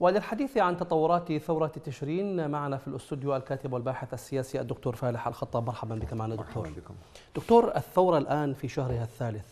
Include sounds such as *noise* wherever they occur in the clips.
وللحديث عن تطورات ثورة تشرين معنا في الاستوديو الكاتب والباحث السياسي الدكتور فالح الخطاب مرحبا بك معنا دكتور بكم. دكتور الثورة الآن في شهرها الثالث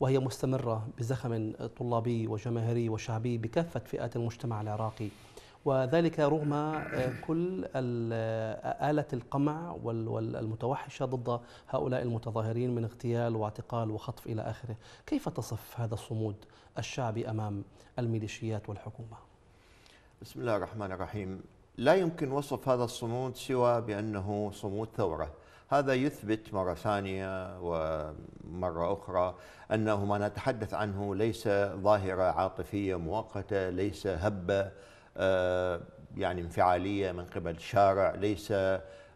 وهي مستمرة بزخم طلابي وجماهيري وشعبي بكافة فئات المجتمع العراقي وذلك رغم آه، كل آه، آلة القمع والمتوحشة ضد هؤلاء المتظاهرين من اغتيال واعتقال وخطف إلى آخره كيف تصف هذا الصمود الشعبي أمام الميليشيات والحكومة؟ بسم الله الرحمن الرحيم لا يمكن وصف هذا الصمود سوى بأنه صمود ثورة هذا يثبت مرة ثانية ومرة أخرى أنه ما نتحدث عنه ليس ظاهرة عاطفية مؤقتة ليس هبة آه، يعني انفعالية من قبل الشارع ليس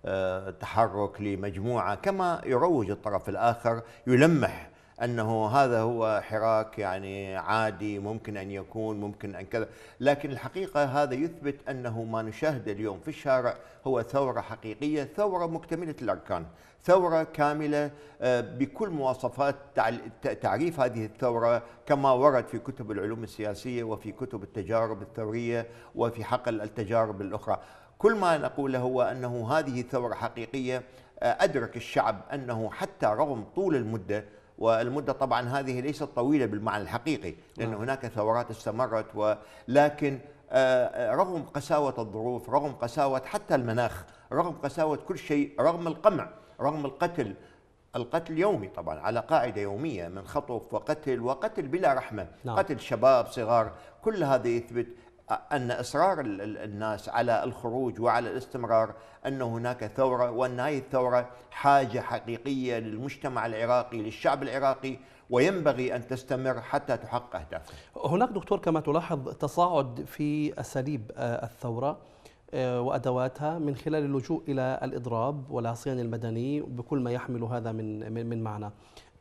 آه، تحرك لمجموعة كما يروج الطرف الآخر يلمح انه هذا هو حراك يعني عادي ممكن ان يكون ممكن ان كذا، لكن الحقيقه هذا يثبت انه ما نشاهده اليوم في الشارع هو ثوره حقيقيه، ثوره مكتمله الاركان، ثوره كامله آه، بكل مواصفات تعريف هذه الثوره كما ورد في كتب العلوم السياسيه وفي كتب التجارب الثوريه وفي حقل التجارب الاخرى. كل ما نقوله هو انه هذه ثوره حقيقيه آه، ادرك الشعب انه حتى رغم طول المده والمدة طبعا هذه ليست طويلة بالمعنى الحقيقي لأن نعم. هناك ثورات استمرت ولكن آه، آه، رغم قساوة الظروف رغم قساوة حتى المناخ رغم قساوة كل شيء رغم القمع رغم القتل القتل يومي طبعا على قاعدة يومية من خطف وقتل وقتل بلا رحمة نعم. قتل شباب صغار كل هذا يثبت أن إصرار الناس على الخروج وعلى الاستمرار أن هناك ثورة وأن هذه الثورة حاجة حقيقية للمجتمع العراقي للشعب العراقي وينبغي أن تستمر حتى تحقق أهدافها هناك دكتور كما تلاحظ تصاعد في أساليب آه، الثورة آه، وادواتها من خلال اللجوء الى الاضراب والعصيان المدني بكل ما يحمل هذا من من معنى.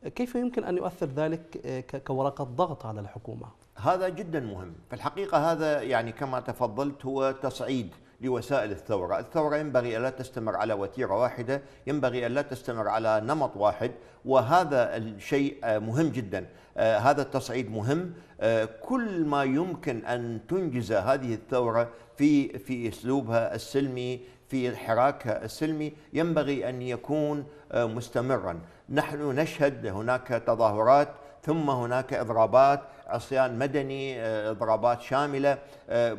كيف يمكن أن يؤثر ذلك آه، كورقة ضغط على الحكومة؟ هذا جدا مهم في الحقيقة هذا يعني كما تفضلت هو تصعيد لوسائل الثورة الثورة ينبغي ألا تستمر على وتيرة واحدة ينبغي ألا تستمر على نمط واحد وهذا الشيء آه، مهم جدا آه، هذا التصعيد مهم كل ما يمكن أن تنجز هذه الثورة في في أسلوبها السلمي في حراكها السلمي ينبغي أن يكون مستمرا نحن نشهد هناك تظاهرات ثم هناك اضرابات عصيان مدني آه، اضرابات شامله آه،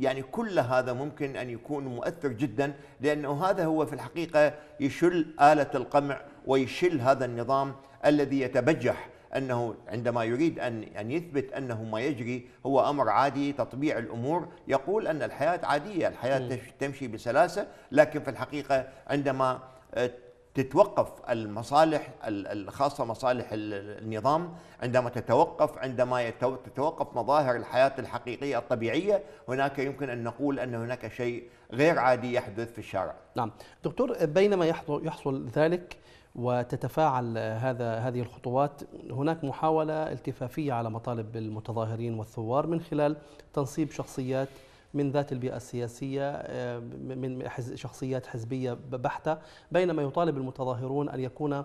يعني كل هذا ممكن ان يكون مؤثر جدا لانه هذا هو في الحقيقه يشل اله القمع ويشل هذا النظام الذي يتبجح انه عندما يريد ان ان يثبت انه ما يجري هو امر عادي تطبيع الامور يقول ان الحياه عاديه، الحياه تمشي بسلاسه لكن في الحقيقه عندما آه، تتوقف المصالح الخاصة مصالح النظام عندما تتوقف عندما تتوقف مظاهر الحياة الحقيقية الطبيعية هناك يمكن أن نقول أن هناك شيء غير عادي يحدث في الشارع نعم دكتور بينما يحصل ذلك وتتفاعل هذا هذه الخطوات هناك محاولة التفافية على مطالب المتظاهرين والثوار من خلال تنصيب شخصيات من ذات البيئة السياسية آه، من شخصيات حزبية بحتة بينما يطالب المتظاهرون أن يكون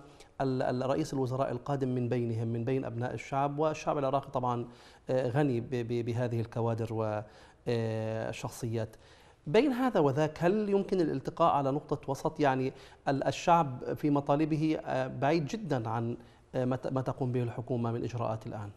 رئيس الوزراء القادم من بينهم من بين أبناء الشعب والشعب العراقي طبعا آه، غني بهذه الكوادر والشخصيات آه، بين هذا وذاك هل يمكن الالتقاء على نقطة وسط يعني الشعب في مطالبه بعيد جدا عن ما تقوم به الحكومة من إجراءات الآن؟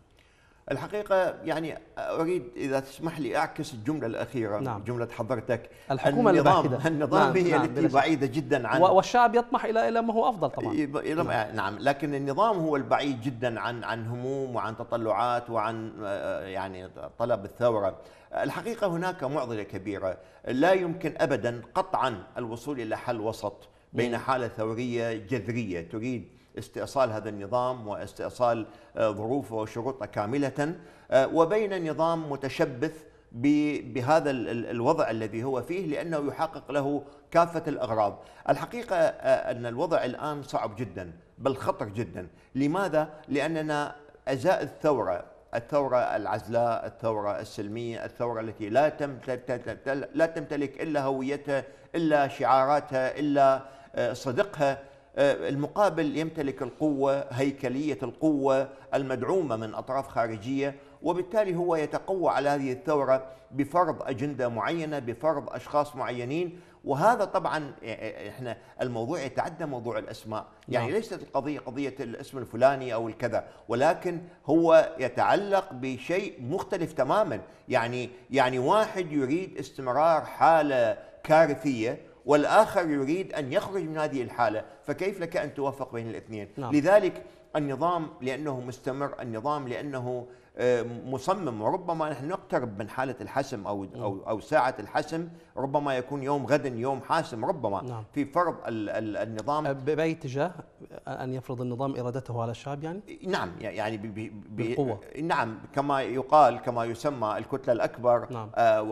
الحقيقة يعني أريد إذا تسمح لي أعكس الجملة الأخيرة نعم. جملة حضرتك الحكومة النظام الباحدة. *laughs* النظام نعم. هي نعم. التي بعيدة جدا عن والشعب يطمح إلى إلى ما هو أفضل طبعا إلى نعم. نعم لكن النظام هو البعيد جدا عن عن هموم وعن تطلعات وعن آه، يعني طلب الثورة الحقيقة هناك معضلة كبيرة لا يمكن أبدا قطعا الوصول إلى حل وسط بين حالة ثورية جذرية تريد استئصال هذا النظام واستئصال آه، ظروفه وشروطه كاملة آه، وبين نظام متشبث بهذا الوضع الذي هو فيه لأنه يحقق له كافة الأغراض الحقيقة آه، أن الوضع الآن صعب جدا بل خطر جدا لماذا؟ لأننا أزاء الثورة الثورة العزلاء الثورة السلمية الثورة التي لا تمتلك إلا هويتها إلا شعاراتها إلا صدقها آه، المقابل يمتلك القوة هيكلية القوة المدعومة من أطراف خارجية وبالتالي هو يتقوى على هذه الثورة بفرض أجندة معينة بفرض أشخاص معينين وهذا طبعا آه، آه، احنا الموضوع يتعدى موضوع الاسماء، يعني نعم. ليست القضيه قضيه الاسم الفلاني او الكذا، ولكن هو يتعلق بشيء مختلف تماما، يعني يعني واحد يريد استمرار حاله كارثيه والآخر يريد أن يخرج من هذه الحالة فكيف لك أن توفق بين الاثنين نعم. لذلك النظام لأنه مستمر النظام لأنه آه، مصمم وربما نحن نقترب من حالة الحسم أو, نعم. أو, أو ساعة الحسم ربما يكون يوم غدا يوم حاسم ربما نعم. في فرض ال ال النظام أه، بأي اتجاه أن يفرض النظام إرادته على الشعب يعني؟ نعم يعني بي بي بالقوة نعم كما يقال كما يسمى الكتلة الأكبر نعم. آه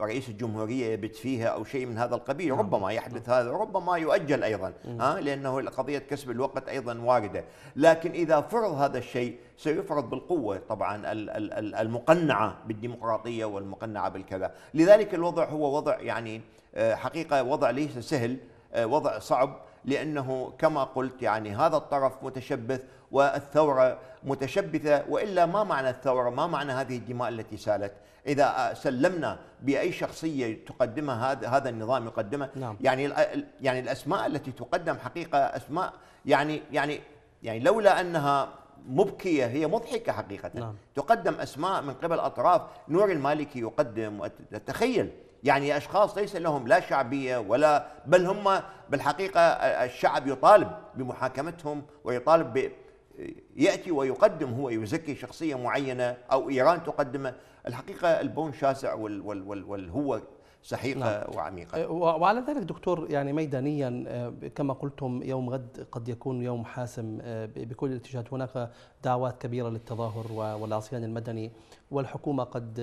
ورئيس آه، الجمهورية يبت فيها أو شيء من هذا القبيل نعم. ربما يحدث نعم. هذا ربما يؤجل أيضا ها آه لأنه قضية كسب الوقت أيضا واردة لكن إذا فرض هذا الشيء سيفرض بالقوة طبعا المقنعة بالديمقراطية والمقنعة بالكذا لذلك الوضع هو وضع يعني آه، حقيقة وضع ليس سهل آه، وضع صعب لأنه كما قلت يعني هذا الطرف متشبث والثورة متشبثة وإلا ما معنى الثورة ما معنى هذه الدماء التي سالت إذا سلمنا بأي شخصية تقدمها هذا هذا النظام يقدمها نعم. يعني يعني الأسماء التي تقدم حقيقة أسماء يعني يعني يعني لولا أنها مبكية هي مضحكة حقيقة نعم. تقدم أسماء من قبل أطراف نور المالكي يقدم تخيل يعني أشخاص ليس لهم لا شعبية ولا بل هم بالحقيقة الشعب يطالب بمحاكمتهم ويطالب يأتي ويقدم هو يزكي شخصية معينة أو إيران تقدمه الحقيقة البون شاسع هو سحيقه نعم. وعميقه. أه، وعلى ذلك دكتور يعني ميدانيا أه، كما قلتم يوم غد قد يكون يوم حاسم أه، بكل الاتجاهات هناك دعوات كبيره للتظاهر والعصيان المدني والحكومه قد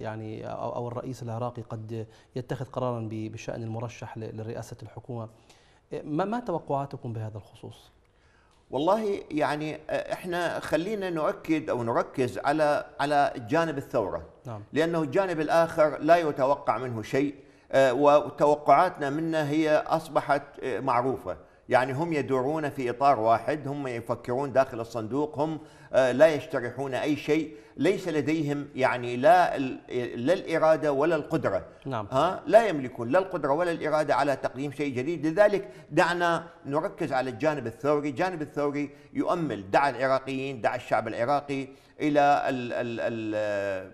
يعني او الرئيس العراقي قد يتخذ قرارا بشان المرشح لرئاسه الحكومه. ما توقعاتكم بهذا الخصوص؟ والله يعني آه، احنا خلينا نؤكد او نركز على على جانب الثوره نعم. لانه الجانب الاخر لا يتوقع منه شيء آه، وتوقعاتنا منه هي اصبحت آه، معروفه يعني هم يدورون في إطار واحد هم يفكرون داخل الصندوق هم آه، لا يشترحون أي شيء ليس لديهم يعني لا لا الإرادة ولا القدرة نعم. ها لا يملكون لا القدرة ولا الإرادة على تقديم شيء جديد لذلك دعنا نركز على الجانب الثوري الجانب الثوري يؤمل دعا العراقيين دعا الشعب العراقي إلى ال ال ال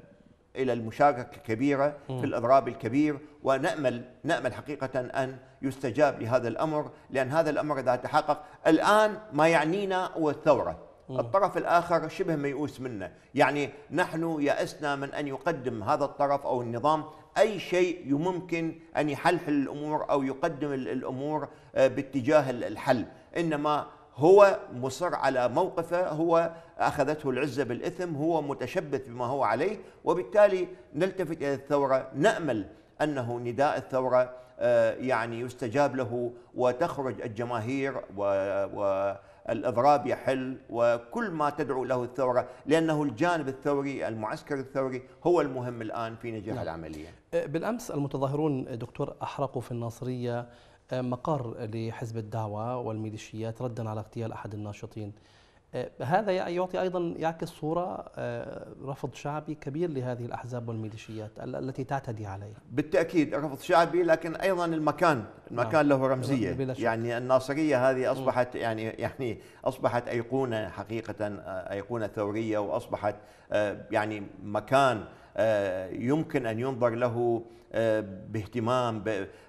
الى المشاركه الكبيره في الاضراب الكبير ونامل نامل حقيقه ان يستجاب لهذا الامر لان هذا الامر اذا تحقق الان ما يعنينا هو الثوره الطرف الآخر شبه ميؤوس منه يعني نحن يأسنا من أن يقدم هذا الطرف أو النظام أي شيء ممكن أن يحلحل الأمور أو يقدم الأمور آه، باتجاه الحل إنما هو مصر على موقفه هو أخذته العزة بالإثم هو متشبث بما هو عليه وبالتالي نلتفت إلى الثورة نأمل أنه نداء الثورة آه، يعني يستجاب له وتخرج الجماهير و يحل وكل ما تدعو له الثوره لانه الجانب الثوري المعسكر الثوري هو المهم الان في نجاح نعم. العمليه. آه، بالامس المتظاهرون دكتور احرقوا في الناصريه آه، مقر لحزب الدعوة والميليشيات ردا على اغتيال أحد الناشطين آه، هذا يعطي أيضا يعكس صورة آه، رفض شعبي كبير لهذه الأحزاب والميليشيات التي تعتدي عليها بالتأكيد رفض شعبي لكن أيضا المكان المكان نعم. له رمزية يعني الناصرية هذه أصبحت يعني يعني أصبحت أيقونة حقيقة أيقونة ثورية وأصبحت يعني مكان آه، يمكن أن ينظر له آه، باهتمام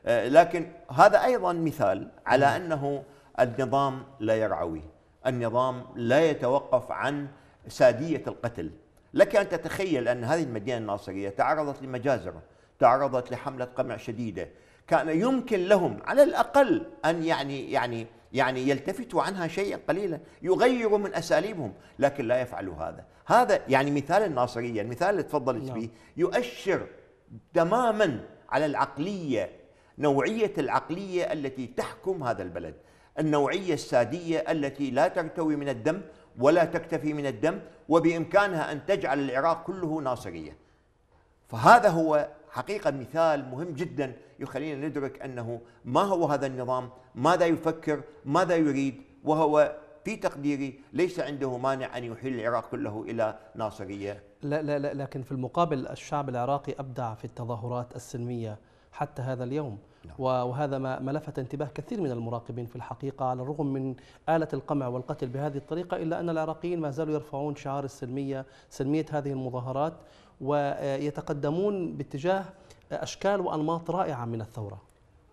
آه، لكن هذا أيضا مثال على أنه النظام لا يرعوي النظام لا يتوقف عن سادية القتل لك أن تتخيل أن هذه المدينة الناصرية تعرضت لمجازر تعرضت لحملة قمع شديدة كان يمكن لهم على الأقل أن يعني يعني يعني يلتفتوا عنها شيئا قليلا يغيروا من اساليبهم لكن لا يفعلوا هذا هذا يعني مثال الناصريه المثال يعني اللي تفضلت به نعم. يؤشر تماما على العقليه نوعيه العقليه التي تحكم هذا البلد النوعيه الساديه التي لا ترتوي من الدم ولا تكتفي من الدم وبامكانها ان تجعل العراق كله ناصريه فهذا هو حقيقة مثال مهم جدا يخلينا ندرك أنه ما هو هذا النظام ماذا يفكر ماذا يريد وهو في تقديري ليس عنده مانع أن يحيل العراق كله إلى ناصرية لا لا لا لكن في المقابل الشعب العراقي أبدع في التظاهرات السلمية حتى هذا اليوم نعم. وهذا ما لفت انتباه كثير من المراقبين في الحقيقة على الرغم من آلة القمع والقتل بهذه الطريقة إلا أن العراقيين ما زالوا يرفعون شعار السلمية سلمية هذه المظاهرات ويتقدمون باتجاه اشكال وانماط رائعه من الثوره.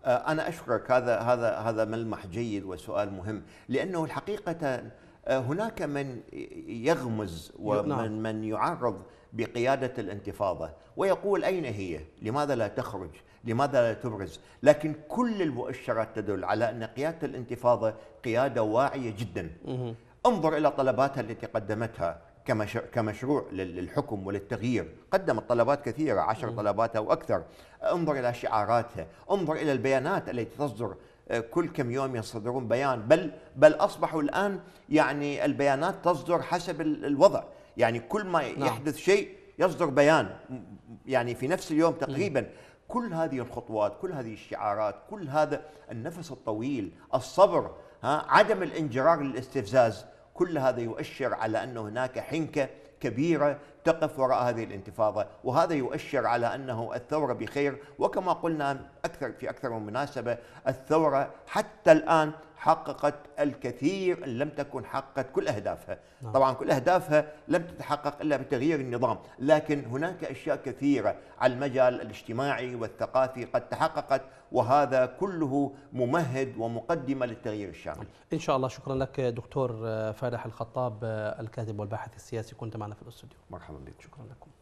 أه، انا اشكرك هذا هذا هذا ملمح جيد وسؤال مهم لانه الحقيقه أه، هناك من يغمز ومن نعم. من يعرض بقياده الانتفاضه ويقول اين هي؟ لماذا لا تخرج؟ لماذا لا تبرز؟ لكن كل المؤشرات تدل على ان قياده الانتفاضه قياده واعيه جدا. انظر الى طلباتها التي قدمتها كمشروع للحكم وللتغيير قدمت طلبات كثيرة عشر طلبات أو أكثر انظر إلى شعاراتها انظر إلى البيانات التي تصدر آه، كل كم يوم يصدرون بيان بل بل أصبحوا الآن يعني البيانات تصدر حسب الوضع يعني كل ما نعم. يحدث شيء يصدر بيان يعني في نفس اليوم تقريبا كل هذه الخطوات كل هذه الشعارات كل هذا النفس الطويل الصبر ها عدم الانجرار للاستفزاز كل هذا يؤشر على أن هناك حنكة كبيرة تقف وراء هذه الانتفاضة وهذا يؤشر على أنه الثورة بخير وكما قلنا أكثر في أكثر من مناسبة الثورة حتى الآن حققت الكثير ان لم تكن حققت كل اهدافها نعم. طبعا كل اهدافها لم تتحقق الا بتغيير النظام لكن هناك اشياء كثيره على المجال الاجتماعي والثقافي قد تحققت وهذا كله ممهد ومقدمه للتغيير الشامل طيب، ان شاء الله شكرا لك دكتور آه، فالح الخطاب آه، الكاتب والباحث السياسي كنت معنا في الاستوديو مرحبا بك شكرا لكم